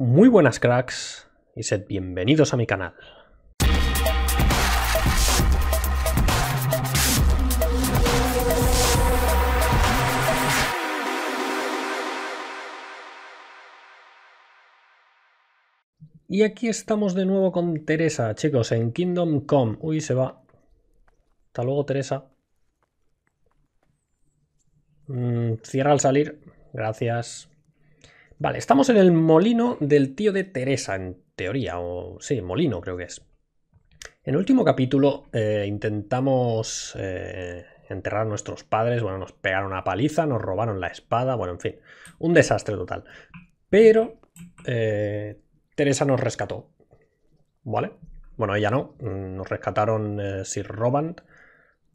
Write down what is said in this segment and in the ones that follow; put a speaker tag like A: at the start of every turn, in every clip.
A: Muy buenas cracks y sed bienvenidos a mi canal. Y aquí estamos de nuevo con Teresa, chicos, en Kingdom Come. Uy, se va. Hasta luego, Teresa. Mm, cierra al salir. Gracias. Vale, estamos en el molino del tío de Teresa, en teoría, o sí, molino creo que es. En el último capítulo eh, intentamos eh, enterrar a nuestros padres, bueno, nos pegaron a paliza, nos robaron la espada, bueno, en fin, un desastre total. Pero eh, Teresa nos rescató, ¿vale? Bueno, ella no, mm, nos rescataron Sir Robant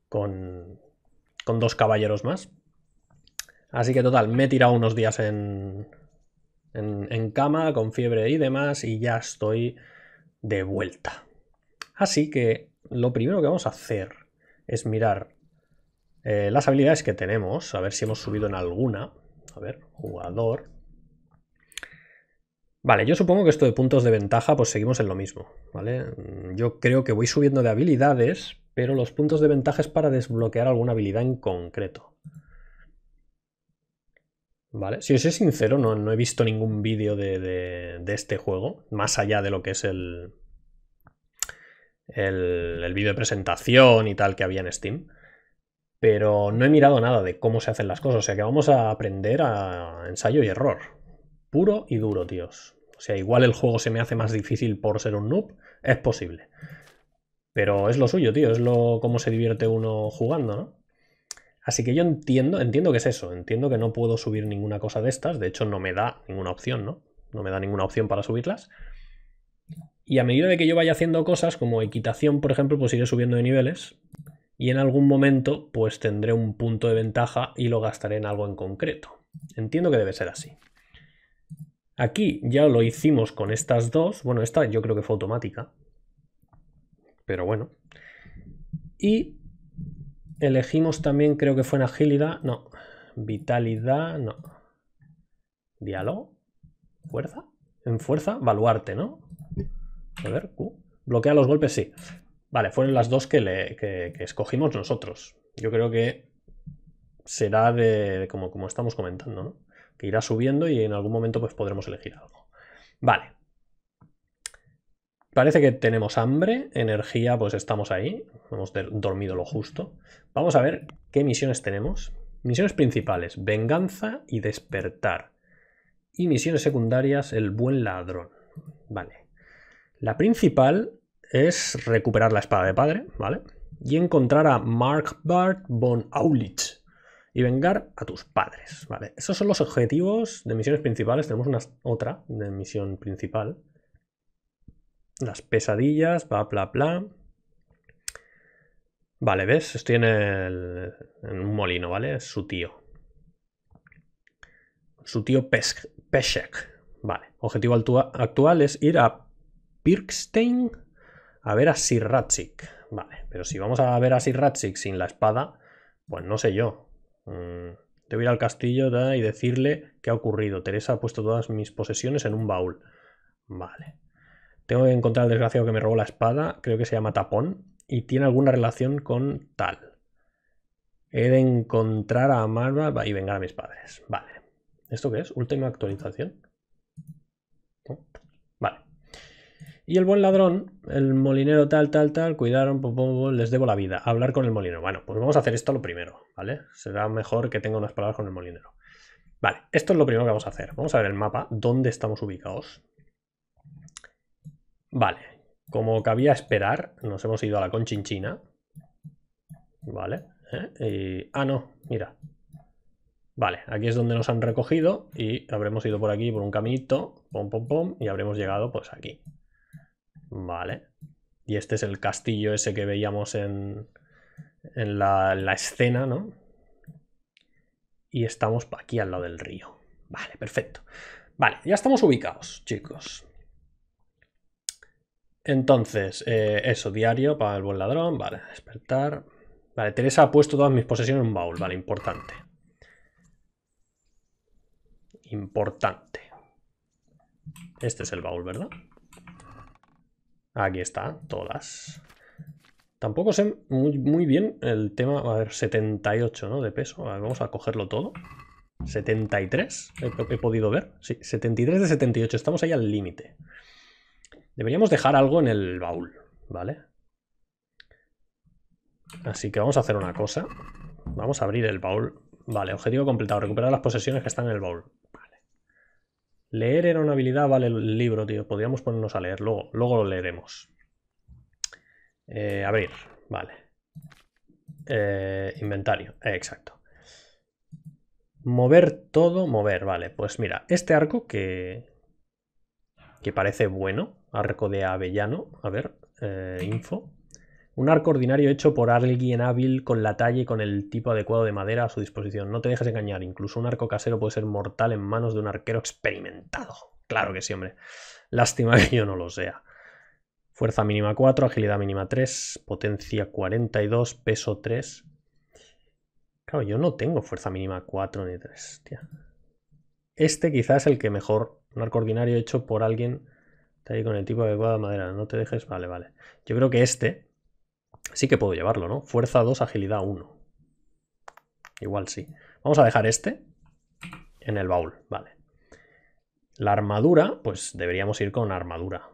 A: con, con dos caballeros más. Así que total, me he tirado unos días en, en, cama con fiebre y demás y ya estoy de vuelta. Así que lo primero que vamos a hacer es mirar eh, las habilidades que tenemos, a ver si hemos subido en alguna. A ver, jugador. Vale, yo supongo que esto de puntos de ventaja, pues seguimos en lo mismo, ¿vale? Yo creo que voy subiendo de habilidades, pero los puntos de ventaja es para desbloquear alguna habilidad en concreto. Vale, si os soy sincero, no, he visto ningún vídeo de, este juego, más allá de lo que es el, el, el vídeo de presentación y tal que había en Steam. Pero no he mirado nada de cómo se hacen las cosas, o sea que vamos a aprender a ensayo y error. Puro y duro, tíos. O sea, igual el juego se me hace más difícil por ser un noob, es posible. Pero es lo suyo, tío, es lo cómo se divierte uno jugando, ¿no? Así que yo entiendo, entiendo que es eso, entiendo que no puedo subir ninguna cosa de estas, de hecho no me da ninguna opción, ¿no? No me da ninguna opción para subirlas. Y a medida de que yo vaya haciendo cosas, como equitación, por ejemplo, pues iré subiendo de niveles y en algún momento pues tendré un punto de ventaja y lo gastaré en algo en concreto. Entiendo que debe ser así. Aquí ya lo hicimos con estas dos, bueno, esta yo creo que fue automática, pero bueno. Y Elegimos también, creo que fue en agilidad, no. Vitalidad, no. Diálogo, fuerza. En fuerza, baluarte, ¿no? A ver, Bloquea los golpes, sí. Vale, fueron las dos que, le, escogimos nosotros. Yo creo que será de, como, como estamos comentando, ¿no? Que irá subiendo y en algún momento pues podremos elegir algo. Vale. Parece que tenemos hambre, energía, pues estamos ahí. Hemos dormido lo justo. Vamos a ver qué misiones tenemos. Misiones principales, venganza y despertar. Y misiones secundarias, el buen ladrón. Vale. La principal es recuperar la espada de padre, ¿vale? Y encontrar a Mark Bart von Aulich y vengar a tus padres, ¿vale? Esos son los objetivos de misiones principales. Tenemos una, otra de misión principal las pesadillas, bla, bla, bla. Vale, ¿ves? Estoy en, un molino, ¿vale? Es su tío. Su tío Peshek. Vale. Objetivo actual es ir a Pirkstein a ver a Sirratchik. Vale, pero si vamos a ver a Sirratchik sin la espada, pues no sé yo. Mm. Debo ir al castillo y decirle qué ha ocurrido. Teresa ha puesto todas mis posesiones en un baúl. Vale. Tengo que encontrar al desgraciado que me robó la espada, creo que se llama Tapón, y tiene alguna relación con tal. He de encontrar a Marva y vengar a mis padres. Vale. ¿Esto qué es? ¿Última actualización? Vale. Y el buen ladrón, el molinero tal, tal, tal, cuidaron, les debo la vida. Hablar con el molinero. Bueno, pues vamos a hacer esto lo primero, ¿vale? Será mejor que tenga unas palabras con el molinero. Vale, esto es lo primero que vamos a hacer. Vamos a ver el mapa, dónde estamos ubicados. Vale, como cabía esperar, nos hemos ido a la conchinchina. Vale. ¿eh? Y... Ah, no, mira. Vale, aquí es donde nos han recogido y habremos ido por aquí, por un caminito, pom, pom, pom, y habremos llegado pues aquí. Vale. Y este es el castillo ese que veíamos en, la, en la escena, ¿no? Y estamos aquí al lado del río. Vale, perfecto. Vale, ya estamos ubicados, chicos. Entonces, eh, eso, diario para el buen ladrón. Vale, despertar. Vale, Teresa ha puesto todas mis posesiones en un baúl. Vale, importante. Importante. Este es el baúl, ¿verdad? Aquí está, todas. Tampoco sé muy, bien el tema... A ver, 78, ¿no? De peso. A ver, vamos a cogerlo todo. 73, que he podido ver. Sí, 73 de 78. Estamos ahí al límite. Deberíamos dejar algo en el baúl, ¿vale? Así que vamos a hacer una cosa. Vamos a abrir el baúl. Vale, objetivo completado. Recuperar las posesiones que están en el baúl. Vale. Leer era una habilidad, vale el libro, tío. Podríamos ponernos a leer. Luego, luego lo leeremos. Eh, abrir. Vale. Eh, inventario. Eh, exacto. Mover todo, mover. Vale, pues mira. Este arco que, que parece bueno arco de Avellano, a ver, eh, info. Un arco ordinario hecho por alguien hábil con la talla y con el tipo adecuado de madera a su disposición. No te dejes engañar, incluso un arco casero puede ser mortal en manos de un arquero experimentado. Claro que sí, hombre. Lástima que yo no lo sea. Fuerza mínima 4, agilidad mínima 3, potencia 42, peso 3. Claro, yo no tengo fuerza mínima 4 ni 3, Este quizás es el que mejor, un arco ordinario hecho por alguien Está ahí con el tipo adecuado de madera, no te dejes. Vale, vale. Yo creo que este sí que puedo llevarlo, ¿no? Fuerza 2, agilidad 1. Igual sí. Vamos a dejar este en el baúl, vale. La armadura, pues deberíamos ir con armadura,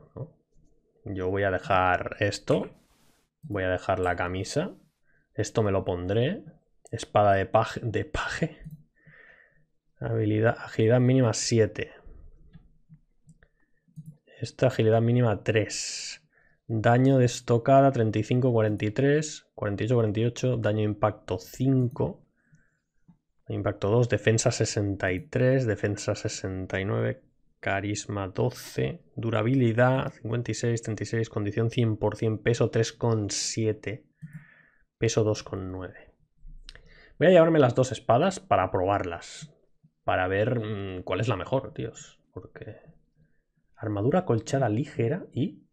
A: Yo voy a dejar esto, voy a dejar la camisa, esto me lo pondré, espada de paje, de paje. Habilidad, agilidad mínima 7, esta agilidad mínima 3. Daño de estocada 35, 43, 48, 48. Daño impacto 5. Impacto 2. Defensa 63. Defensa 69. Carisma 12. Durabilidad 56, 36. Condición 100%. Peso 3,7. Peso 2,9. Voy a llevarme las dos espadas para probarlas. Para ver mm, cuál es la mejor, tíos. Porque armadura colchada ligera y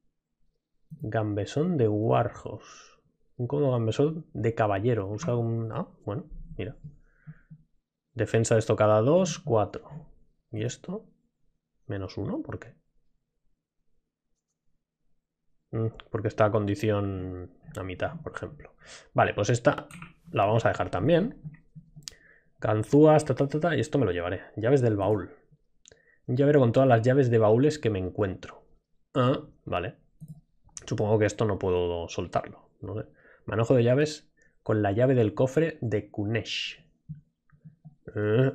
A: gambesón de warhos. Un cómodo gambesón de caballero. Usa un... Ah, bueno, mira. Defensa de esto cada 2, 4. ¿Y esto? Menos uno. ¿por qué? Mm, porque está a condición a mitad, por ejemplo. Vale, pues esta la vamos a dejar también. Ganzúas, ta, ta, ta, y esto me lo llevaré. Llaves del baúl. Un llavero con todas las llaves de baúles que me encuentro. Ah, vale. Supongo que esto no puedo soltarlo. Manojo de llaves con la llave del cofre de Kunesh. Eh,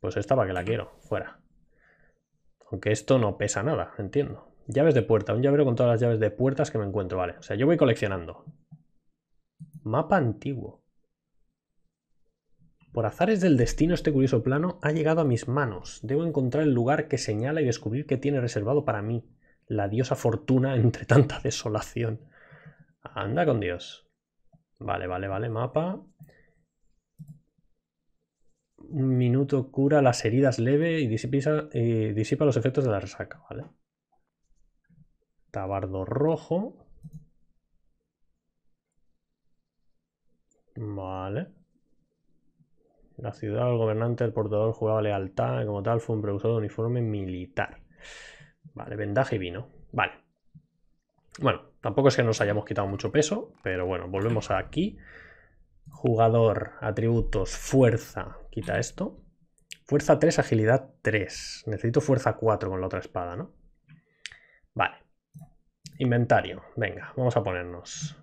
A: pues esta para que la quiero, fuera. Aunque esto no pesa nada, entiendo. Llaves de puerta, un llavero con todas las llaves de puertas que me encuentro, vale. O sea, yo voy coleccionando. Mapa antiguo. Por azares del destino, este curioso plano ha llegado a mis manos. Debo encontrar el lugar que señala y descubrir qué tiene reservado para mí la diosa fortuna entre tanta desolación. Anda con Dios. Vale, vale, vale, mapa. Un minuto cura las heridas leve y disipa, eh, disipa los efectos de la resaca, ¿vale? Tabardo rojo. Vale la ciudad, el gobernante, el portador jugaba lealtad, como tal, fue un productor de uniforme militar. Vale, vendaje y vino. Vale. Bueno, tampoco es que nos hayamos quitado mucho peso, pero bueno, volvemos aquí. Jugador, atributos, fuerza. Quita esto. Fuerza 3, agilidad 3. Necesito fuerza 4 con la otra espada, ¿no? Vale. Inventario. Venga, vamos a ponernos.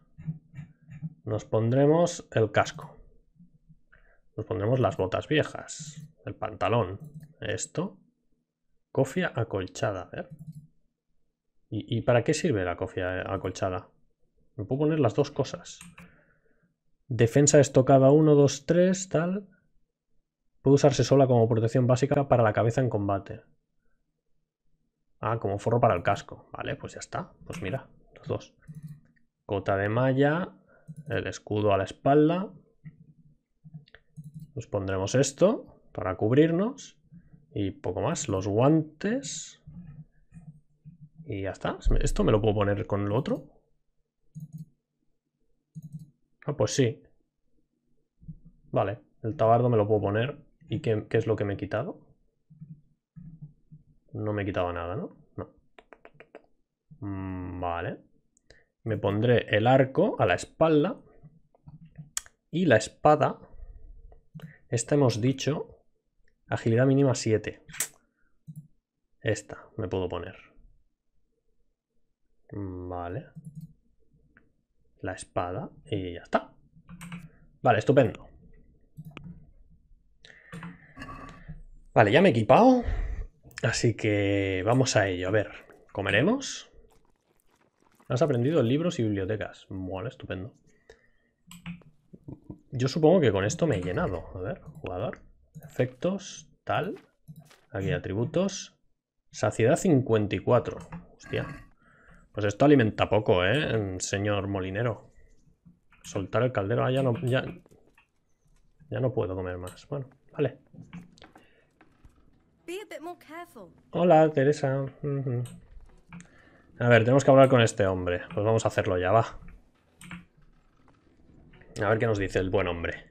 A: Nos pondremos el casco. Nos pondremos las botas viejas, el pantalón, esto. Cofia acolchada, a ver. ¿Y, para qué sirve la cofia eh, acolchada? Me puedo poner las dos cosas. Defensa estocada 1, 2, 3, tal. Puede usarse sola como protección básica para la cabeza en combate. Ah, como forro para el casco. Vale, pues ya está. Pues mira, los dos. Cota de malla, el escudo a la espalda, nos pues pondremos esto para cubrirnos y poco más. Los guantes. Y ya está. ¿Esto me lo puedo poner con lo otro? Ah, pues sí. Vale, el tabardo me lo puedo poner. ¿Y qué, es lo que me he quitado? No me he quitado nada, ¿no? No. Mm, vale. Me pondré el arco a la espalda. Y la espada esta hemos dicho agilidad mínima 7. Esta me puedo poner. Vale. La espada y ya está. Vale, estupendo. Vale, ya me he equipado. Así que vamos a ello. A ver, ¿comeremos? Has aprendido libros y bibliotecas. Vale, estupendo. Yo supongo que con esto me he llenado. A ver, jugador, efectos, tal. Aquí atributos. Saciedad 54. Hostia. Pues esto alimenta poco, ¿eh, señor molinero? Soltar el caldero. Ah, ya no, ya, ya no puedo comer más. Bueno, vale. Hola, Teresa. A ver, tenemos que hablar con este hombre. Pues vamos a hacerlo ya, va. A ver qué nos dice el buen hombre.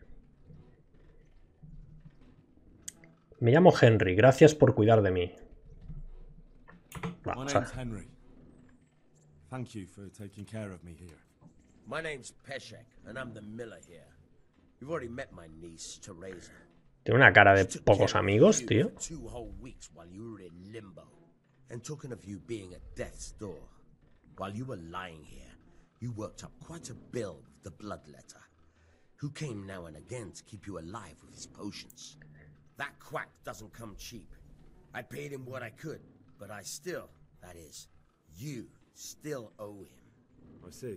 A: Me llamo Henry, gracias por cuidar de mí.
B: Vamos a ver. Henry. Thank you for taking care of me here.
C: My name's Peshek, and I'm the miller here. You've already met my niece, Teresa.
A: Tiene una cara de pocos amigos, tío.
C: Two whole weeks while you were in limbo, and talking of you being at death's door. While you were lying here, you worked up quite a bill with the blood letter. who came now and again to keep you alive with his potions. That quack doesn't come cheap. I paid him what I could, but I
B: still, that is, you still owe him. I see.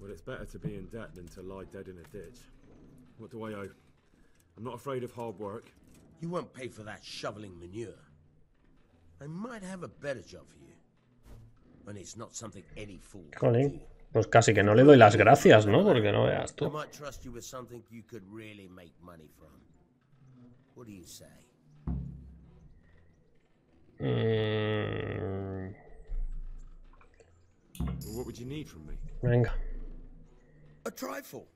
B: Well, it's better to be in debt than to lie dead in a ditch. What do I owe? I'm not afraid of hard work. You won't pay for that shoveling manure. I might
C: have a better job for you. And it's not something any fool Colin. can
A: do. Pues casi que no le doy las gracias, ¿no? Porque no veas tú. Venga.
C: A trifle.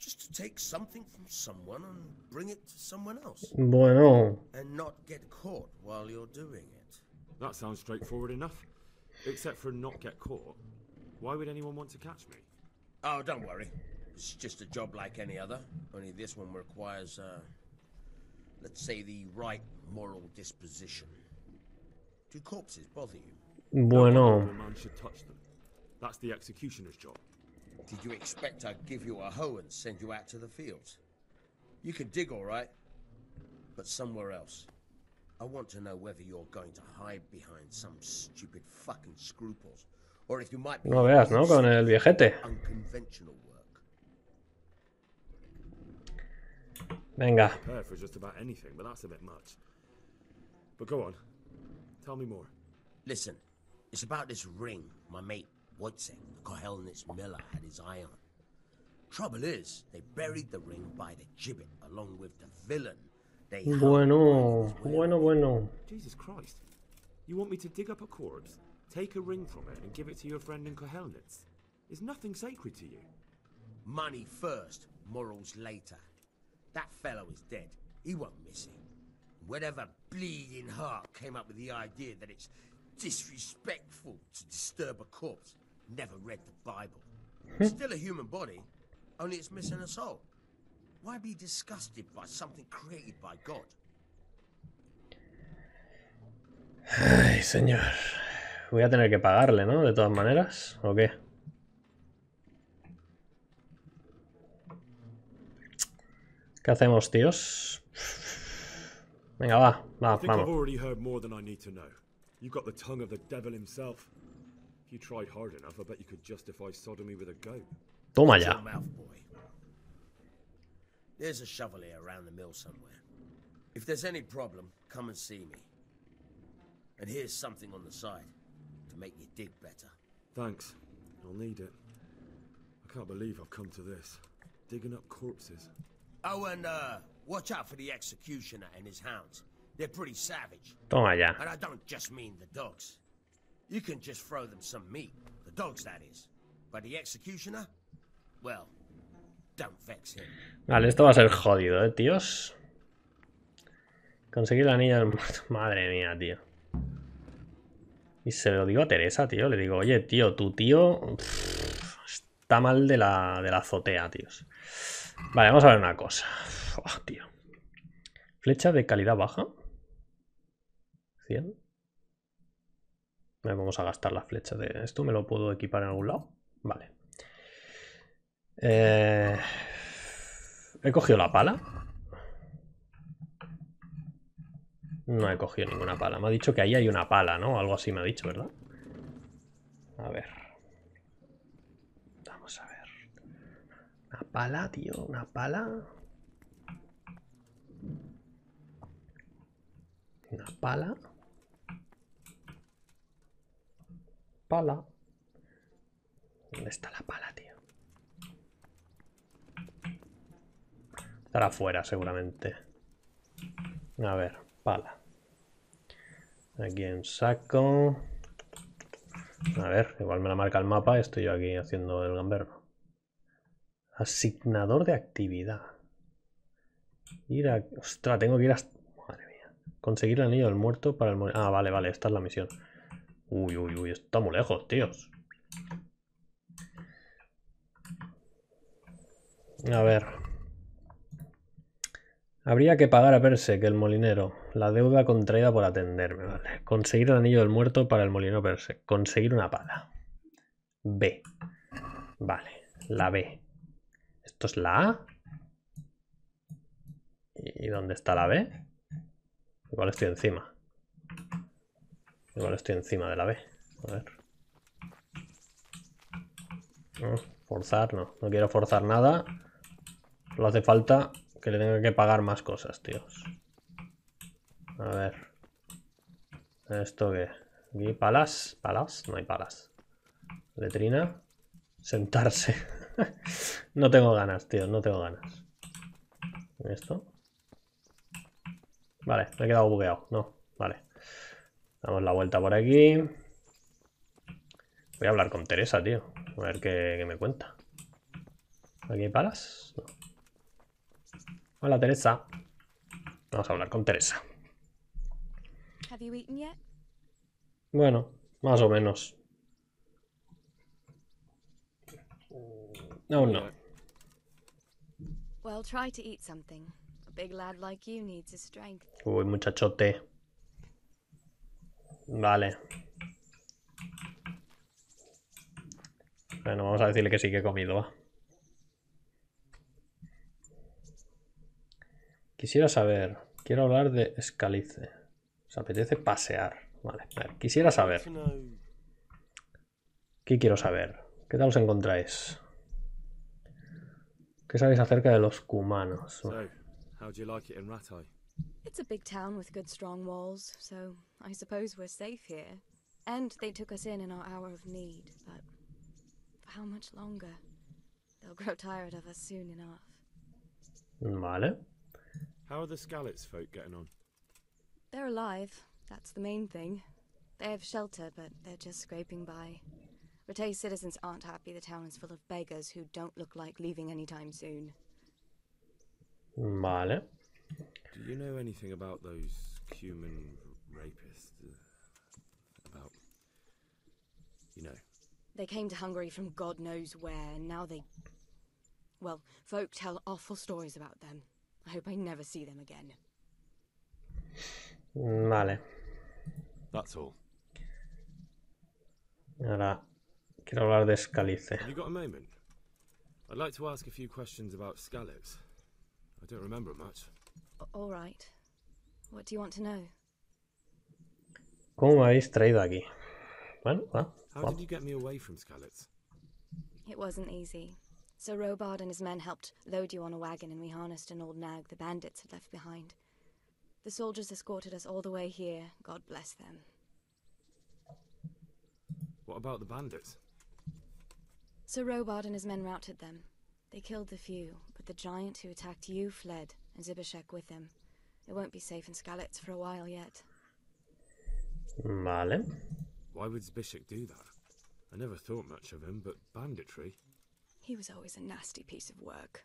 C: Just to take something from someone and
B: bring it to someone else.
A: Bueno.
B: And not get caught while you're doing it. That sounds straightforward enough. Except for not get caught. Why would anyone want to catch me?
C: Oh, don't worry. It's just a job like any other, only this one requires, uh, let's say, the right moral disposition. Do corpses bother you? Bueno. No man should touch them. That's the executioner's job. Did you expect I'd give you a hoe and send you out to the fields? You can dig all right, but somewhere else. I want to know whether you're going to hide behind some stupid fucking scruples no veas, ¿no? Con el viejete.
A: Venga.
B: But that's a bit much. But go on. Tell me
C: more. Listen, it's about this ring my mate Wojtek, the Kohelnitz miller, had his eye on. Trouble is, they buried the ring by the gibbet along with
B: the villain. They
C: bueno,
A: bueno, bueno.
B: Jesus Christ. You want me to dig up a corpse Take a ring from it and give it to your friend in Kohelnitz. Is nothing
C: sacred to you? Money first, morals later. That fellow is dead. He won't miss it. Whatever bleeding heart came up with the idea that it's disrespectful to disturb a corpse never read the Bible. Still a human body, only it's missing a soul. Why be disgusted by something created by God?
A: Ay, señor. voy a tener que pagarle, ¿no? De todas maneras, ¿o qué? ¿Qué hacemos, tíos? Venga, va, va, vamos.
B: You got the tongue of the devil himself. If you tried hard enough, I you could justify sodomy with a goat. Toma ya. There's a shovel around the
C: mill somewhere. If there's any problem, come and see me. And here's something on the side. make you dig better.
B: Thanks. I'll need it. I can't believe I've come to this. Digging up corpses.
C: Oh, and uh, watch out for the executioner and his hounds. They're pretty savage. Toma oh, ya. And I don't just mean the dogs. You can just throw them some meat. The dogs, that is. But the executioner? Well, don't vex him.
A: Vale, esto va a ser jodido, ¿eh, tíos? Conseguir la anilla del muerto. Madre mía, tío. Y se lo digo a Teresa, tío. Le digo, oye, tío, tu tío está mal de la, de la azotea, tíos. Vale, vamos a ver una cosa. tío. Flecha de calidad baja. 100. Eh, vamos a gastar la flecha de esto. ¿Me lo puedo equipar en algún lado? Vale. Eh, he cogido la pala. No he cogido ninguna pala. Me ha dicho que ahí hay una pala, ¿no? Algo así me ha dicho, ¿verdad? A ver. Vamos a ver. Una pala, tío. Una pala. Una pala. Pala. ¿Dónde está la pala, tío? Estará afuera, seguramente. A ver, pala. Aquí en saco. A ver, igual me la marca el mapa. Estoy yo aquí haciendo el gamberro. Asignador de actividad. Ir a... Ostras, tengo que ir a Madre mía. Conseguir el anillo del muerto para el... Ah, vale, vale. Esta es la misión. Uy, uy, uy. Está muy lejos, tíos. A ver. Habría que pagar a que el molinero, la deuda contraída por atenderme, Conseguir el anillo del muerto para el molinero Verse, Conseguir una pala. B. Vale, la B. ¿Esto es la A? ¿Y dónde está la B? Igual estoy encima. Igual estoy encima de la B. A ver. forzar no. No quiero forzar nada. Solo hace falta que le tenga que pagar más cosas, tíos. A ver. ¿Esto qué? Aquí palas. ¿Palas? No hay palas. Letrina. Sentarse. no tengo ganas, tío. No tengo ganas. ¿Esto? Vale, me he quedado bugueado. No, vale. Damos la vuelta por aquí. Voy a hablar con Teresa, tío. A ver qué, qué me cuenta. ¿Aquí hay palas? No. Hola Teresa. Vamos a hablar con Teresa. Bueno, más o menos. Mm, no, no. Uy, muchachote. Vale. Bueno, vamos a decirle que sí que he comido, ¿va? Quisiera saber. Quiero hablar de Escalice. Os apetece pasear. Vale, a quisiera saber. ¿Qué quiero saber? ¿Qué tal os encontráis? ¿Qué sabéis acerca de los cumanos?
B: Vale. How are the scallets folk getting on?
D: They're alive. That's the main thing. They have shelter, but they're just scraping by. Rattay citizens aren't happy the town is full of beggars who don't look like leaving anytime soon.
A: Vale.
B: Do you know anything about those Cuman rapists? Uh, about. You know.
D: They came to Hungary from God knows where, and now they. Well, folk tell awful stories about them. I hope I never see them again.
A: Vale. That's all. Ahora quiero hablar de Scalice. Have
B: you got a moment? I'd like to ask a few questions about Scalix. I don't remember much.
D: All right. What do you want to know?
A: ¿Cómo me habéis traído aquí? Bueno,
B: ah, How did you get me away from Scalix?
D: It wasn't easy. So Robard and his men helped load you on a wagon, and we harnessed an old nag the bandits had left behind. The soldiers escorted us all the way here, God bless them.
B: What about the bandits?
D: Sir Robard and his men routed them. They killed the few, but the giant who attacked you fled, and Zibashek with him. It won't be safe in Skalitz for a while yet.
B: Malin? Why would Zibishek do that? I never thought much of him, but banditry?
D: He was always a nasty piece of work.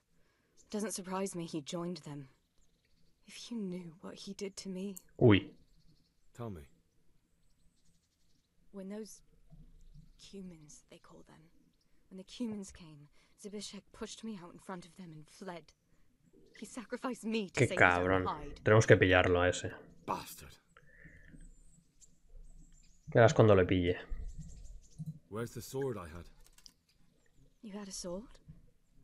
D: Doesn't surprise me he joined them. If you knew what he did to me. Oui. Tell me. When those humans, they call them, when the humans came, Zibishek pushed me out in front of them and fled. He sacrificed me to Qué save cabrón.
A: Tenemos que pillarlo a ese. Bastard. Verás cuando le pille.
B: Where's the sword I had?
D: You had a sword?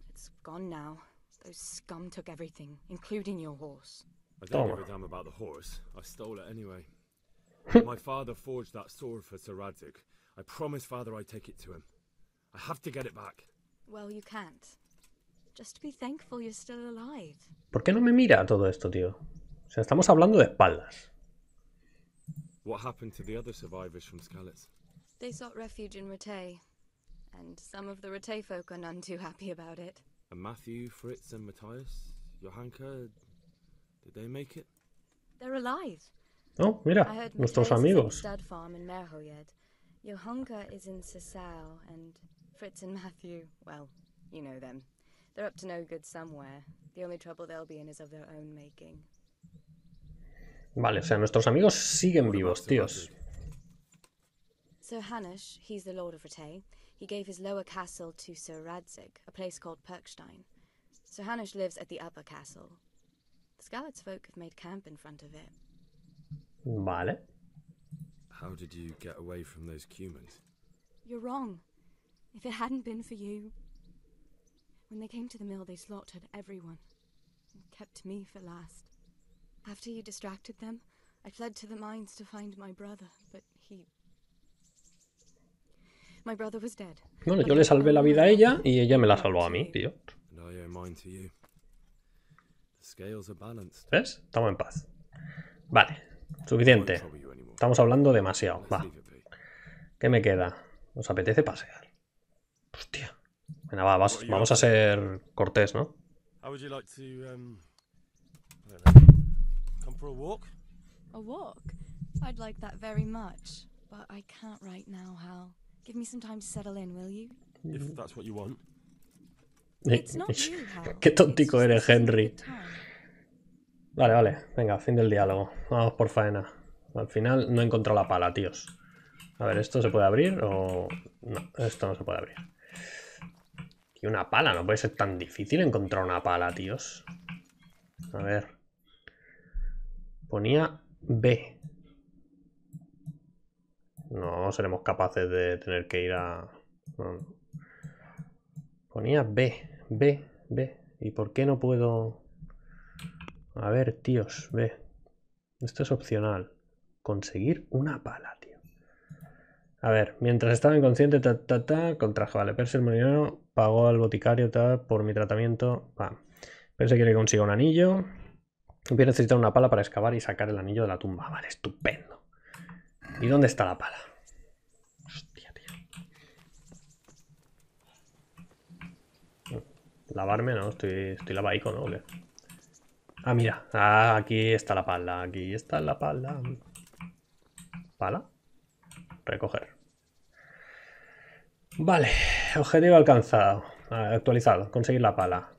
D: It's gone now. Those scum took everything, including your horse.
B: I don't oh. give a damn about the horse. I stole it anyway. My father forged that sword for Sir Radzik. I promised father I'd take it to him. I have to get it back.
D: Well, you can't. Just be thankful you're still alive.
A: ¿Por qué no me mira todo esto, tío? O sea, estamos hablando de espaldas.
B: What happened to the other survivors from Scalitz?
D: They sought refuge in Ratay, and some of the Rete folk are none too happy about it.
B: And Matthew, Fritz, and Matthias, Johanka, did they make it?
D: They're alive. Oh, mira, nuestros amigos. Dad farm in Merhoyed. Johanka is in Sisal, and Fritz and Matthew, well, you know them. They're up to no good somewhere. The only trouble they'll be in is of their own making.
A: Vale, o sea, nuestros amigos siguen vivos, tíos.
D: So Hanish, he's the lord of Rete he gave his lower castle to Sir Radzig, a place called Perkstein. Sir Hanish lives at the upper castle. The Scarlet's folk have made camp in front of it.
A: Vale. How did you
B: get away from those Cumans?
D: You're wrong. If it hadn't been for you. When they came to the mill, they slaughtered everyone and kept me for last. After you distracted them, I fled to the mines to find my brother, but he Bueno, yo le salvé la vida a ella y
A: ella me la salvó a mí, tío. ¿Ves? Estamos en paz. Vale, suficiente. Estamos hablando demasiado. Va. ¿Qué me queda? ¿Nos apetece pasear? Hostia. Venga, vamos a ser cortés, ¿no?
B: Um,
D: Give me some time to settle in, will you? If
B: that's what you
A: Qué tontico eres, Henry. Vale, vale. Venga, fin del diálogo. Vamos por faena. Al final no he encontrado la pala, tíos. A ver, ¿esto se puede abrir o...? No, esto no se puede abrir. Y una pala. No puede ser tan difícil encontrar una pala, tíos. A ver. Ponía B. No seremos capaces de tener que ir a... Ponía B, B, B. ¿Y por qué no puedo...? A ver, tíos, B. Esto es opcional. Conseguir una pala, tío. A ver, mientras estaba inconsciente, ta, ta, ta, contrajo. vale. Perse el marinero pagó al boticario ta, por mi tratamiento. Va. quiere que consiga un anillo. Voy a necesitar una pala para excavar y sacar el anillo de la tumba. Vale, estupendo. ¿Y dónde está la pala? Hostia, tío. Lavarme, ¿no? Estoy, estoy ¿no? Ah, mira. aquí está la pala. Aquí está la pala. ¿Pala? Recoger. Vale. Objetivo alcanzado. Actualizado. Conseguir la pala.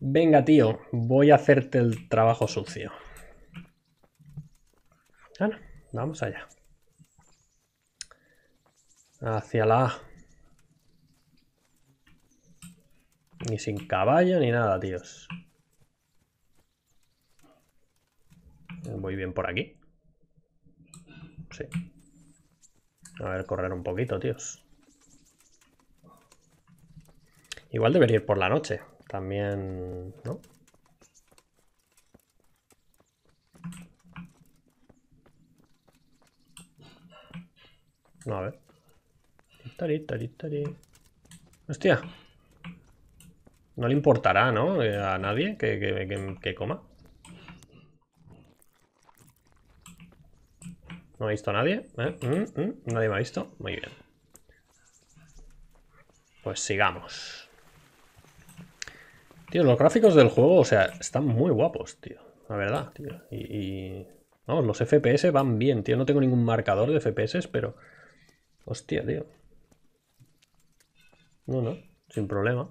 A: Venga, tío. Voy a hacerte el trabajo sucio. Ah, vamos allá. Hacia la A. Ni sin caballo ni nada, tíos. Muy bien por aquí. Sí. A ver, correr un poquito, tíos. Igual debería ir por la noche. También, ¿no? No, a ver. Hostia. No le importará, ¿no? Eh, a nadie que, coma. No ha visto a nadie. ¿eh? Mm, mm, nadie me ha visto. Muy bien. Pues sigamos. Tío, los gráficos del juego, o sea, están muy guapos, tío. La verdad, tío. Y, y... Vamos, los FPS van bien, tío. No tengo ningún marcador de FPS, pero... Hostia, tío. No, no, sin problema.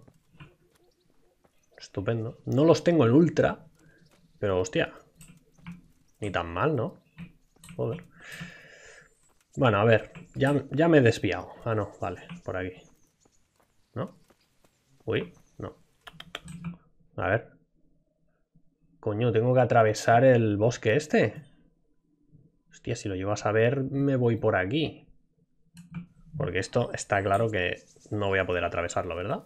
A: Estupendo. No los tengo en ultra, pero hostia. Ni tan mal, ¿no? Joder. Bueno, a ver, ya, ya me he desviado. Ah, no, vale, por aquí. ¿No? Uy, no. A ver. Coño, tengo que atravesar el bosque este. Hostia, si lo llevas a ver, me voy por aquí. Porque esto está claro que no voy a poder atravesarlo, ¿verdad?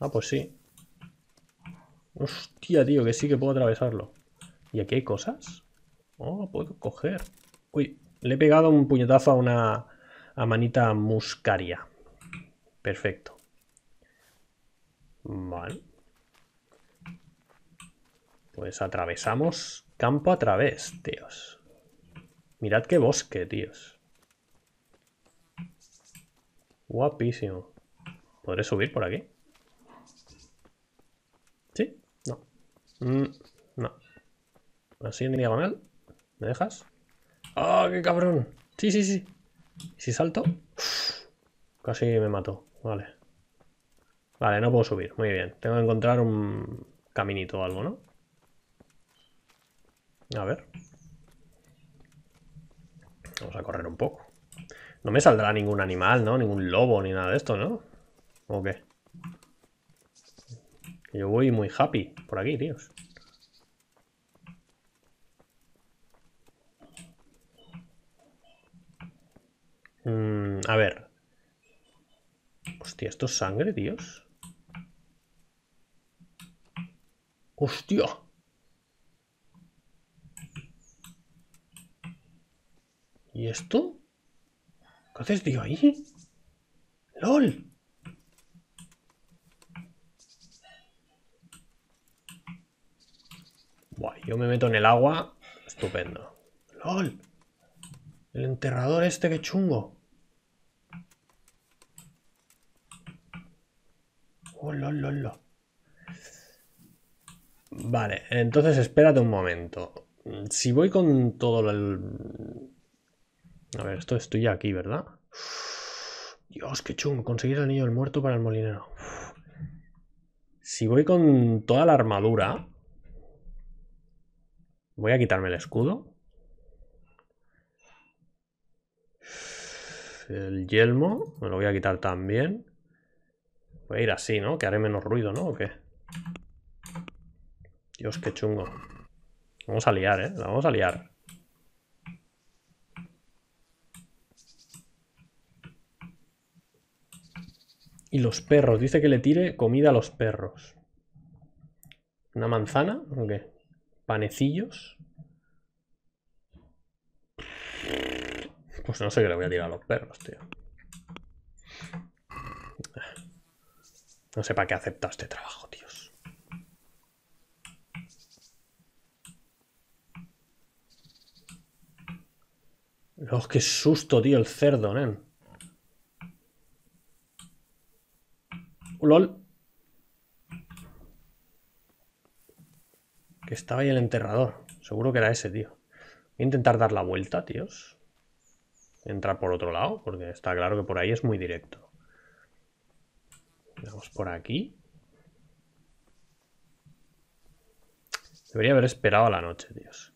A: Ah, pues sí. Hostia, tío, que sí que puedo atravesarlo. ¿Y aquí hay cosas? Oh, puedo coger. Uy, le he pegado un puñetazo a una a manita muscaria. Perfecto. Vale. Pues atravesamos campo a través, tíos. Mirad qué bosque, tíos. Guapísimo. ¿Podré subir por aquí? ¿Sí? No. Mm, no. Así en diagonal. ¿Me dejas? ¡Ah, qué cabrón! Sí, sí, sí. Si salto... casi me mató. Vale. Vale, no puedo subir. Muy bien. Tengo que encontrar un caminito o algo, ¿no? A ver. Vamos a correr un poco. No me saldrá ningún animal, ¿no? Ningún lobo ni nada de esto, ¿no? ¿O qué? Yo voy muy happy por aquí, tíos. Mm, a ver. Hostia, ¿esto es sangre, dios. ¡Hostia! ¿Y esto? ¿Qué haces, tío, ahí? ¡Lol! Buah, yo me meto en el agua. Estupendo. ¡Lol! El enterrador este, qué chungo. Oh, lol, lol, lol. Vale, entonces espérate un momento. Si voy con todo el a ver, esto estoy ya aquí, ¿verdad? Dios, qué chungo. Conseguir el anillo del muerto para el molinero. Si voy con toda la armadura... Voy a quitarme el escudo. El yelmo. Me lo voy a quitar también. Voy a ir así, ¿no? Que haré menos ruido, ¿no? ¿O qué? Dios, qué chungo. Vamos a liar, ¿eh? La vamos a liar. Y los perros. Dice que le tire comida a los perros. ¿Una manzana? ¿O qué? ¿Panecillos? Pues no sé qué le voy a tirar a los perros, tío. No sé para qué acepta este trabajo, tíos. Oh, qué susto, tío, el cerdo, ¿eh? LOL. Que estaba ahí el enterrador. Seguro que era ese, tío. Voy a intentar dar la vuelta, tíos. Entrar por otro lado, porque está claro que por ahí es muy directo. Vamos por aquí. Debería haber esperado a la noche, tíos.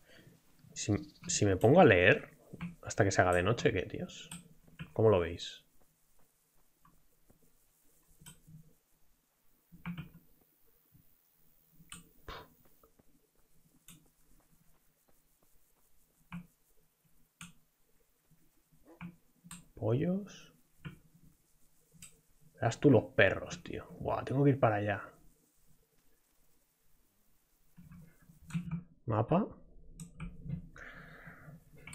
A: Si, si me pongo a leer hasta que se haga de noche, ¿qué, tíos? ¿Cómo lo veis? Pollos. Verás tú los perros, tío. Buah, tengo que ir para allá. Mapa.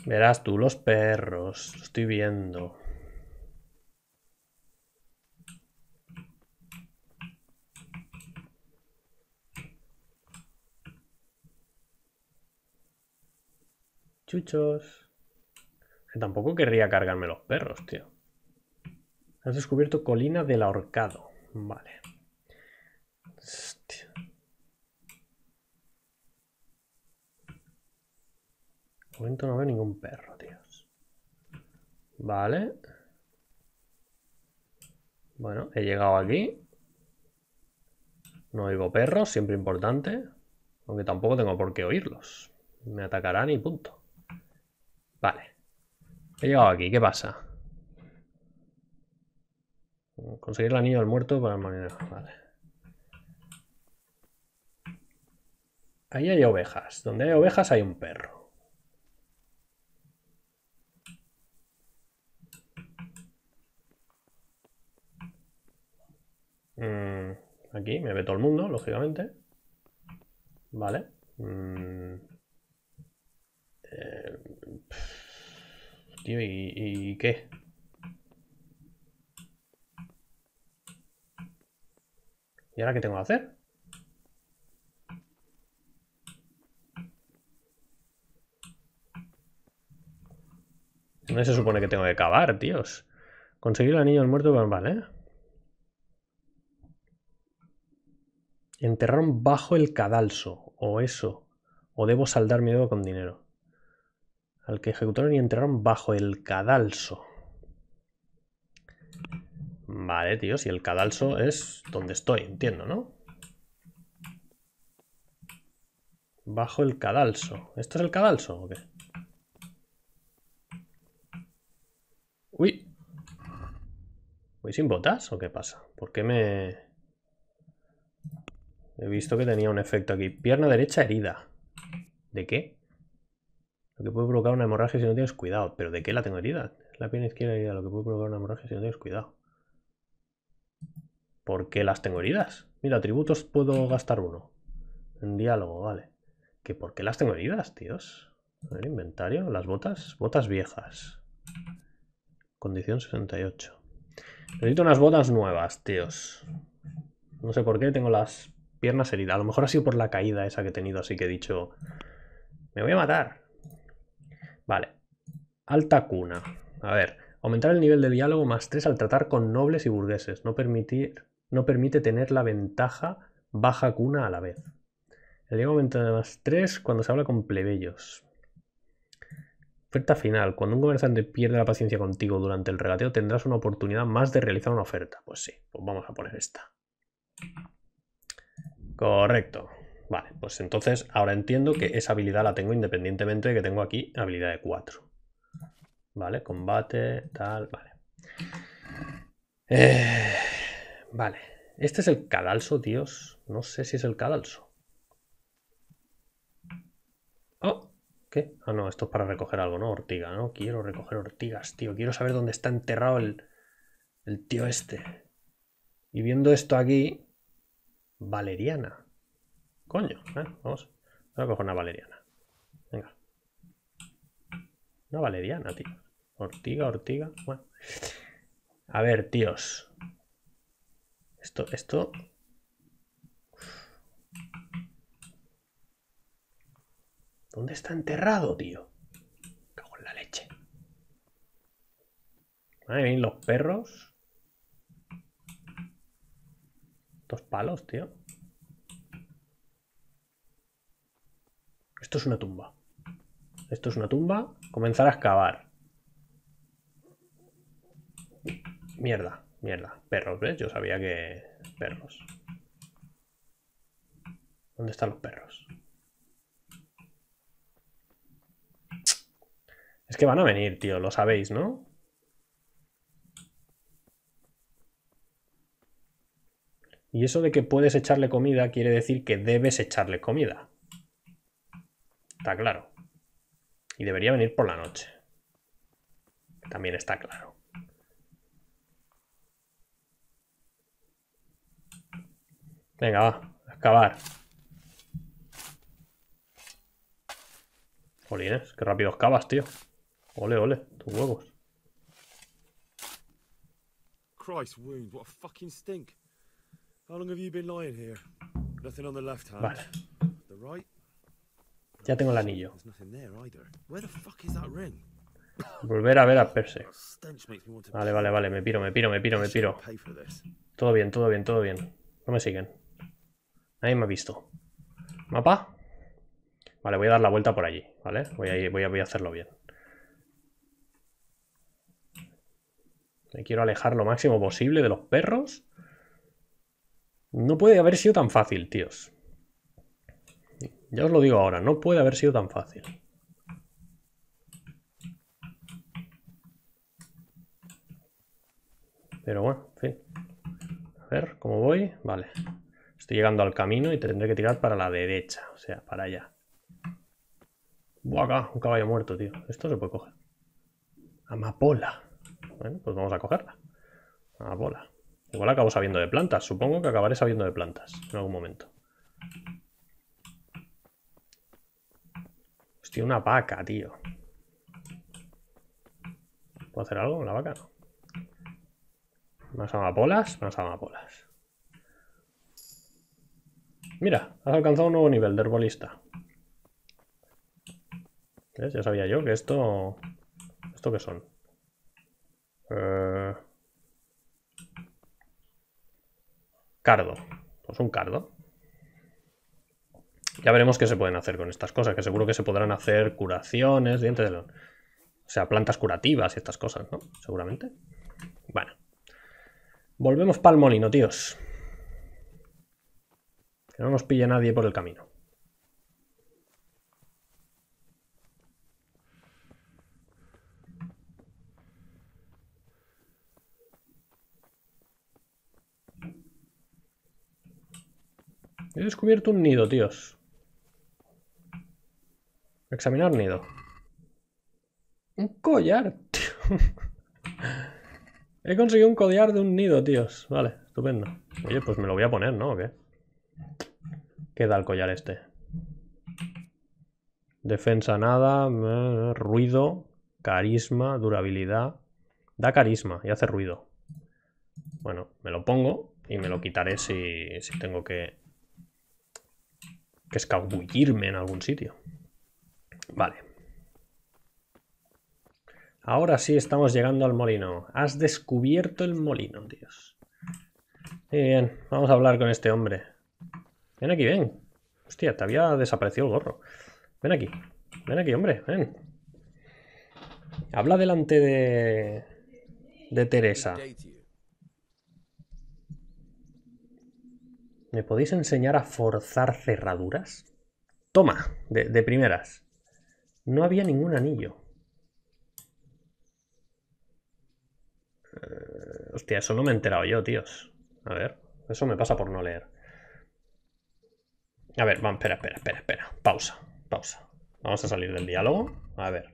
A: Verás tú los perros. estoy viendo. Chuchos tampoco querría cargarme los perros, tío. Has descubierto colina del ahorcado. Vale. Hostia. el momento no veo ningún perro, tíos. Vale. Bueno, he llegado aquí. No oigo perros, siempre importante. Aunque tampoco tengo por qué oírlos. Me atacarán y punto. He llegado aquí, ¿qué pasa? Conseguir el anillo del muerto para el Vale. Ahí hay ovejas. Donde hay ovejas hay un perro. Mm, aquí me ve todo el mundo, lógicamente. Vale. Mm. Eh, Tío, ¿y, qué? ¿Y ahora qué tengo que hacer? No se supone que tengo que cavar, tíos. Conseguir el anillo del muerto, vale. Enterraron bajo el cadalso, o eso. O debo saldar miedo con dinero al que ejecutaron y entraron bajo el cadalso. Vale, tío, si el cadalso es donde estoy, entiendo, ¿no? Bajo el cadalso. ¿Esto es el cadalso o qué? Uy. ¿Voy sin botas o qué pasa? ¿Por qué me...? He visto que tenía un efecto aquí. Pierna derecha herida. ¿De qué? Lo que puede provocar una hemorragia si no tienes cuidado. ¿Pero de qué la tengo herida? La pierna izquierda herida, lo que puede provocar una hemorragia si no tienes cuidado. ¿Por qué las tengo heridas? Mira, atributos puedo gastar uno. En diálogo, vale. ¿Que por qué las tengo heridas, tíos? En inventario, las botas. Botas viejas. Condición 68. Necesito unas botas nuevas, tíos. No sé por qué tengo las piernas heridas. A lo mejor ha sido por la caída esa que he tenido, así que he dicho... Me voy a matar. Vale. Alta cuna. A ver. Aumentar el nivel de diálogo más 3 al tratar con nobles y burgueses. No, permite tener la ventaja baja cuna a la vez. El diálogo aumenta de más 3 cuando se habla con plebeyos. Oferta final. Cuando un comerciante pierde la paciencia contigo durante el regateo, tendrás una oportunidad más de realizar una oferta. Pues sí, pues vamos a poner esta. Correcto. Vale, pues entonces ahora entiendo que esa habilidad la tengo independientemente de que tengo aquí habilidad de 4. Vale, combate, tal, vale. Eh, vale, este es el cadalso, tíos. No sé si es el cadalso. Oh, ¿qué? Ah, no, esto es para recoger algo, ¿no? Ortiga, ¿no? Quiero recoger ortigas, tío. Quiero saber dónde está enterrado el, el tío este. Y viendo esto aquí, Valeriana. Coño, eh, vamos. Voy a coger una valeriana. Venga. Una valeriana, tío. Ortiga, ortiga. Bueno. A ver, tíos. Esto, esto. ¿Dónde está enterrado, tío? cago en la leche. ahí los perros. Dos palos, tío. Esto es una tumba. Esto es una tumba. Comenzar a excavar. Mierda, mierda. Perros, ¿ves? Yo sabía que... Perros. ¿Dónde están los perros? Es que van a venir, tío. Lo sabéis, ¿no? Y eso de que puedes echarle comida quiere decir que debes echarle comida. Está claro. Y debería venir por la noche. También está claro. Venga, va. A excavar. Jolines, qué rápido excavas, tío. Ole, ole, tus huevos.
B: Christ wound, what a fucking stink. How long have you been lying here? Nothing on the left hand. Vale. The right?
A: Ya tengo el anillo. Volver a ver a Perse. Vale, vale, vale. Me piro, me piro, me piro, me piro. Todo bien, todo bien, todo bien. No me siguen. Nadie me ha visto. ¿Mapa? Vale, voy a dar la vuelta por allí, ¿vale? Voy a, voy voy a hacerlo bien. Me quiero alejar lo máximo posible de los perros. No puede haber sido tan fácil, tíos. Ya os lo digo ahora, no puede haber sido tan fácil. Pero bueno, en fin. A ver, ¿cómo voy? Vale. Estoy llegando al camino y tendré que tirar para la derecha, o sea, para allá. Buah, acá, un caballo muerto, tío. Esto se puede coger. Amapola. Bueno, pues vamos a cogerla. Amapola. Igual acabo sabiendo de plantas. Supongo que acabaré sabiendo de plantas en algún momento. Hostia, una vaca, tío. ¿Puedo hacer algo con la vaca? No. Más amapolas, más amapolas. Mira, has alcanzado un nuevo nivel de herbolista. ¿Ves? Ya sabía yo que esto... ¿Esto qué son? Eh, cardo. Pues un cardo. Ya veremos qué se pueden hacer con estas cosas, que seguro que se podrán hacer curaciones, dientes de león. O sea, plantas curativas y estas cosas, ¿no? Seguramente. Bueno. Volvemos para molino, tíos. Que no nos pille nadie por el camino. He descubierto un nido, tíos. Examinar nido. Un collar, He conseguido un collar de un nido, tíos. Vale, estupendo. Oye, pues me lo voy a poner, ¿no? qué? da el collar este? Defensa nada, eh, ruido, carisma, durabilidad. Da carisma y hace ruido. Bueno, me lo pongo y me lo quitaré si, si tengo que, que escabullirme en algún sitio. Vale. Ahora sí estamos llegando al molino. Has descubierto el molino, Dios. Muy bien, vamos a hablar con este hombre. Ven aquí, ven. Hostia, te había desaparecido el gorro. Ven aquí. Ven aquí, hombre, ven. Habla delante de... de Teresa. ¿Me podéis enseñar a forzar cerraduras? Toma, de, de primeras. No había ningún anillo. Eh, hostia, eso no me he enterado yo, tíos. A ver, eso me pasa por no leer. A ver, vamos, espera, espera, espera, espera. Pausa, pausa. Vamos a salir del diálogo. A ver.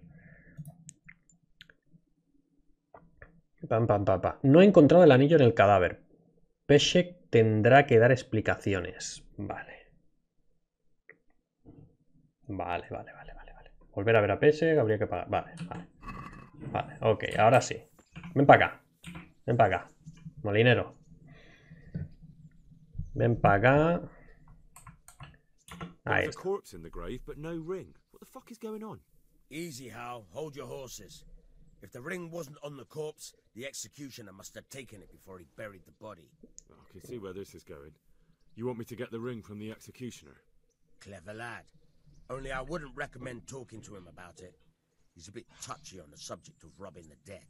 A: Pam, pam, pam, No he encontrado el anillo en el cadáver. Peshek tendrá que dar explicaciones. Vale. Vale, vale, vale. Volver a ver a PS, habría que pagar. Vale, vale. Vale, ok, ahora sí. Ven para acá. Ven para acá. Molinero. Ven para acá.
B: Ahí está.
C: Easy, Hal. Hold your horses. If the ring wasn't on the corpse, the executioner must have taken it before he buried the body.
B: I can see where this is going. You want me to get the ring from the executioner?
C: Clever lad. Only I wouldn't recommend talking to him about it. He's a bit touchy on the subject of robbing the dead.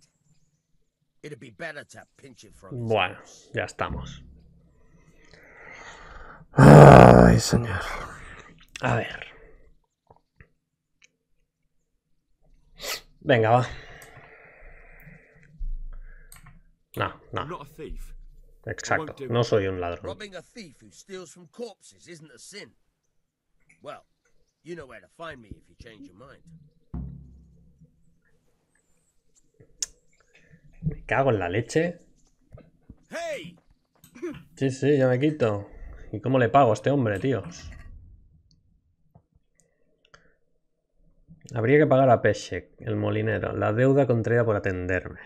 C: It'd be better to pinch it from bueno,
A: ya estamos.
B: Ay, señor.
A: A ver. Venga, va. No, no. Exacto, no soy un ladrón.
C: Robbing a thief who steals from corpses isn't a sin. Well,
A: me cago en la leche. Sí, sí, ya me quito. ¿Y cómo le pago a este hombre, tío? Habría que pagar a Peshek, el molinero, la deuda contraída por atenderme.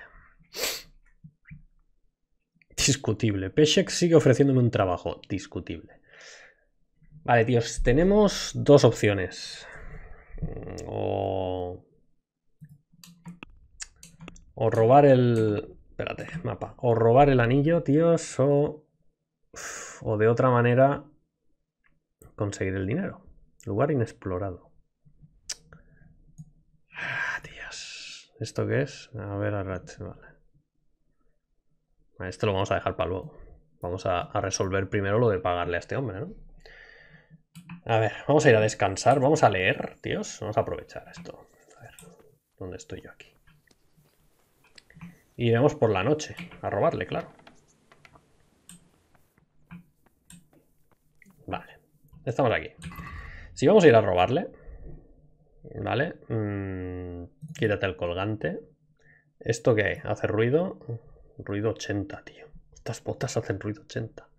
A: Discutible. Peshek sigue ofreciéndome un trabajo. Discutible. Vale, tíos, tenemos dos opciones. O... O robar el... Espérate, mapa. O robar el anillo, tíos, o... o de otra manera conseguir el dinero. Lugar inexplorado. Ah, tíos. ¿Esto qué es? A ver, a Vale. Esto lo vamos a dejar para luego. Vamos a resolver primero lo de pagarle a este hombre, ¿no? A ver, vamos a ir a descansar, vamos a leer, tíos. Vamos a aprovechar esto. A ver, ¿dónde estoy yo aquí? Y vamos por la noche, a robarle, claro. Vale, estamos aquí. Si vamos a ir a robarle, ¿vale? Mm, quítate el colgante. ¿Esto qué? ¿Hace ruido? Ruido 80, tío. Estas botas hacen ruido 80.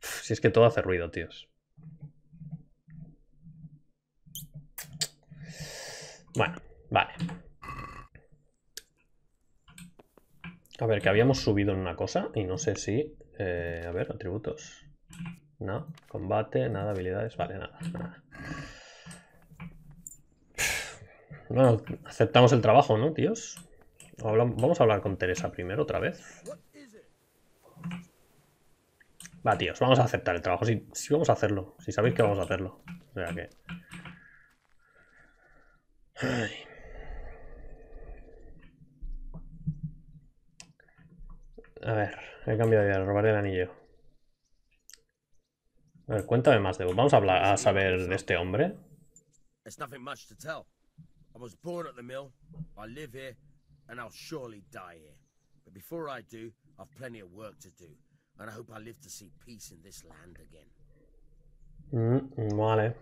A: si es que todo hace ruido, tíos. Bueno, vale. A ver, que habíamos subido en una cosa y no sé si... Eh, a ver, atributos. No, combate, nada, habilidades, vale, nada, Bueno, aceptamos el trabajo, ¿no, tíos? vamos a hablar con Teresa primero, otra vez. Va, tíos, vamos a aceptar el trabajo. Si, si vamos a hacerlo, si sabéis que vamos a hacerlo. O sea que... Ay. A ver, he cambiado ya, robaré el anillo. A ver, cuéntame más de vos. Vamos a, hablar, a saber de este hombre.
C: I was born at the mill, I live here, and I'll surely die here. But before I do, I've plenty of work to do, and I hope I live to see peace in this land again.
A: Mm, vale.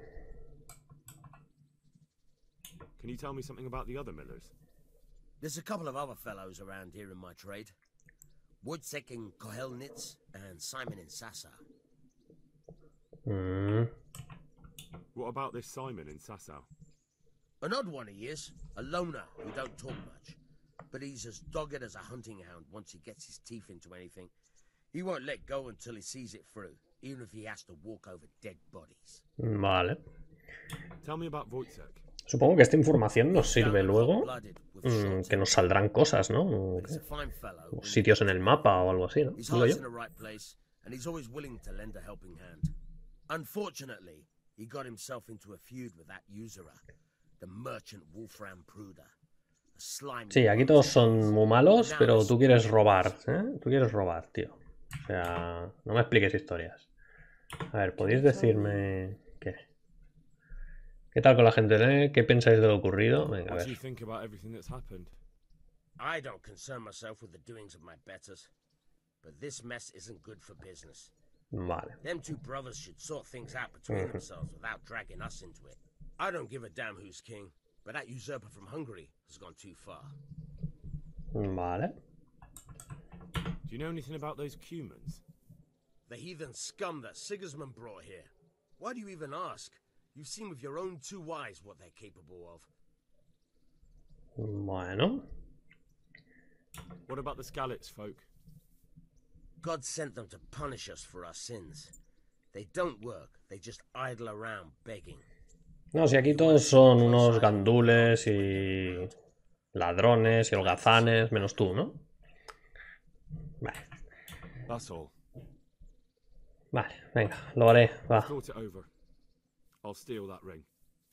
C: Can you tell me something about the other millers? There's a couple of other fellows around here in my trade. Woodsek and Kohelnitz, and Simon and Sasa. Hmm. What about this Simon in Sasa? An odd one he is. A loner who don't talk much. But he's as dogged as a hunting hound once he gets his teeth into anything. He won't let go until he sees it through, even if he has to walk over dead bodies.
A: Vale.
B: Tell me about Wojtek.
A: Supongo que esta información nos sirve luego, mm, que nos saldrán cosas, ¿no? sitios en el mapa o algo así, ¿no?
C: Sí, aquí todos son muy malos, pero tú quieres
A: robar, ¿eh? Tú quieres robar, tío. O sea, no me expliques historias. A ver, ¿podéis decirme ¿Qué tal con la gente? ¿eh? ¿Qué pensáis de lo ocurrido? Venga, a ver.
C: I don't concern myself with the doings of my betters, but this mess isn't good for business. Vale. Them two brothers should sort things out between themselves without dragging us into it. I don't give a damn who's king, but that usurper from Hungary has gone too far.
B: Vale. Do you know anything about those Cumans?
C: The heathen scum that Sigismund brought here. Why do you even ask? You've seen with your own two eyes what they're capable of.
A: Lionel?
C: What about the Scallops folk? God sent them to punish us for our sins. They don't work, they just idle around begging.
A: No, si aquí todos son unos gandules y ladrones y holgazanes, menos tú, ¿no? Vale. Vale, venga, lo haré, va.
B: I'll steal that ring.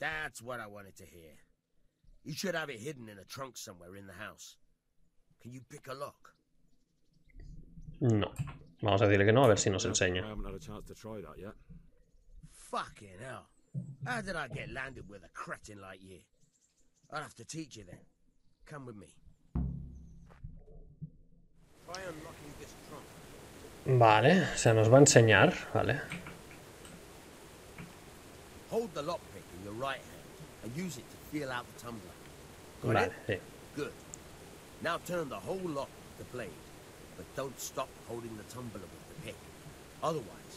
C: That's what I wanted to hear. You should have it hidden in a trunk somewhere in the house. Can you pick a lock?
A: No. Vamos a decirle que no, a ver si nos enseña. I
B: haven't had a chance to try that yet.
C: Fucking hell. How did I get landed with a cretin like you? I'll have to teach you then. Come with me. Try unlocking this
A: trunk. Vale, se nos va a enseñar, vale.
C: Hold the lockpick in your right hand and use it to feel out the tumbler. Got it? Good. Now turn the whole lock with the blade, but don't stop holding the tumbler with the pick. Otherwise,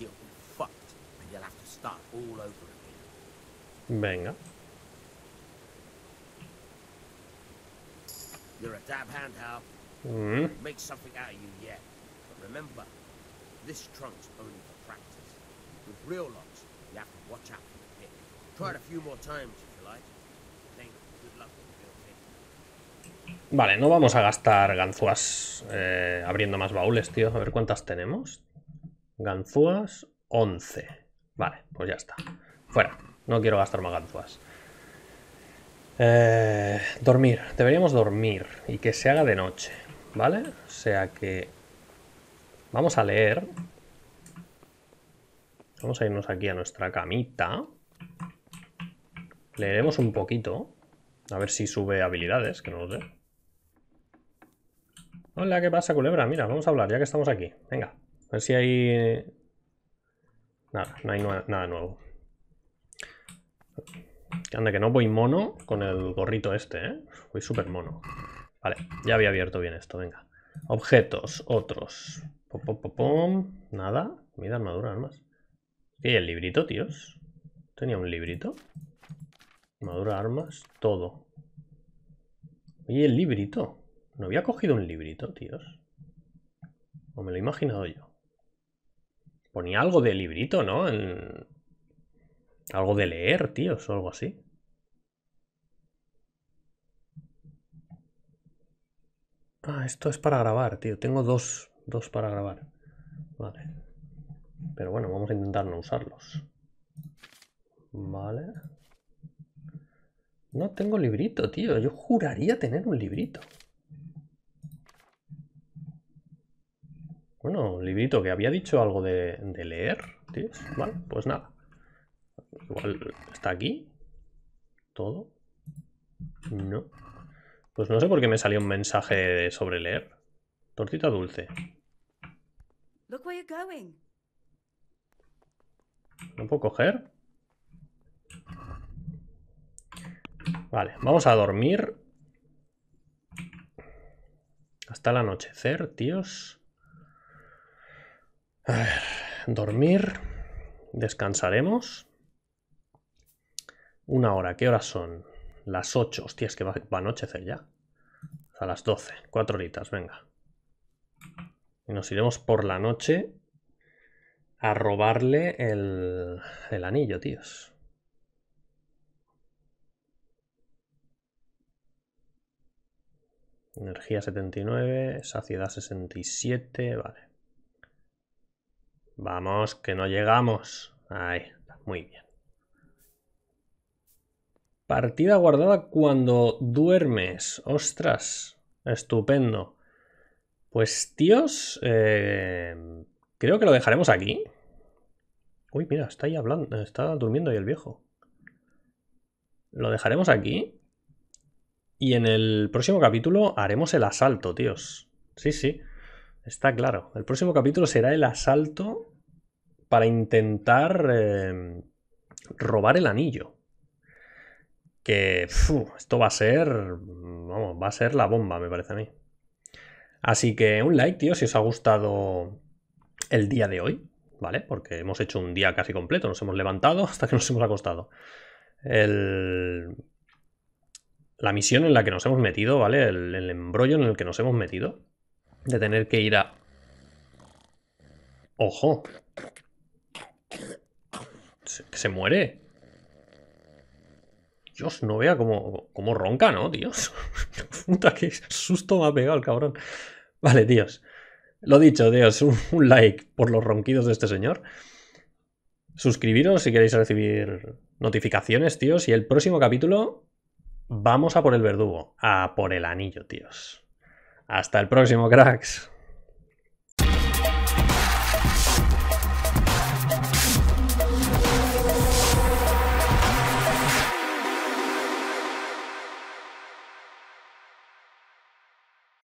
C: you'll be fucked and you'll have to start all over
A: again. Banger.
C: You're a dab hand, Hal. Mm. Make something out of you yet. But remember, this trunk's only for practice. With real locks,
A: Vale, no vamos a gastar ganzúas eh, abriendo más baúles, tío. A ver cuántas tenemos. Ganzúas, 11. Vale, pues ya está. Fuera. No quiero gastar más ganzúas. Eh, dormir. Deberíamos dormir y que se haga de noche, ¿vale? O sea que... Vamos a leer Vamos a irnos aquí a nuestra camita. Leeremos un poquito. A ver si sube habilidades, que no lo sé. Hola, ¿qué pasa, culebra? Mira, vamos a hablar ya que estamos aquí. Venga, a ver si hay... Nada, no hay nada nuevo. Anda, que no voy mono con el gorrito este, ¿eh? Voy súper mono. Vale, ya había abierto bien esto, venga. Objetos, otros. Nada, mira armadura, armas. ¿Y el librito, tíos? ¿Tenía un librito? Madura, armas, todo. ¿Y el librito? ¿No había cogido un librito, tíos? O me lo he imaginado yo. Ponía algo de librito, ¿no? Algo de leer, tíos, o algo así. Ah, esto es para grabar, tío. Tengo dos, dos para grabar. Vale. Pero bueno, vamos a intentar no usarlos. Vale. No tengo librito, tío. Yo juraría tener un librito. Bueno, un librito que había dicho algo de, leer, tío. Vale, pues nada. Igual está aquí. Todo. No. Pues no sé por qué me salió un mensaje sobre leer. Tortita dulce. ¿No puedo coger? Vale, vamos a dormir. Hasta el anochecer, tíos. A ver, dormir. Descansaremos. Una hora, ¿qué horas son? Las 8, hostia, es que va, a anochecer ya. A las 12, 4 horitas, venga. Y nos iremos por la noche a robarle el, anillo, tíos. Energía 79, saciedad 67, vale. Vamos, que no llegamos. Ahí, muy bien. Partida guardada cuando duermes. Ostras, estupendo. Pues tíos, eh, Creo que lo dejaremos aquí. Uy, mira, está ahí hablando, está durmiendo ahí el viejo. Lo dejaremos aquí. Y en el próximo capítulo haremos el asalto, tíos. Sí, sí, está claro. El próximo capítulo será el asalto para intentar em, robar el anillo. Que esto va a ser, vamos, va a ser la bomba, me parece a mí. Así que un like, tío, si os ha gustado el día de hoy, ¿vale? Porque hemos hecho un día casi completo, nos hemos levantado hasta que nos hemos acostado. El... La misión en la que nos hemos metido, ¿vale? El, embrollo en el que nos hemos metido, de tener que ir a... ¡Ojo! Se, se muere. Dios, no vea cómo, ronca, ¿no, tíos? Puta, qué susto me ha pegado el cabrón. Vale, tíos. Lo dicho, Dios, un, like por los ronquidos de este señor. Suscribiros si queréis recibir notificaciones, tíos. Y el próximo capítulo vamos a por el verdugo, a por el anillo, tíos. Hasta el próximo, cracks.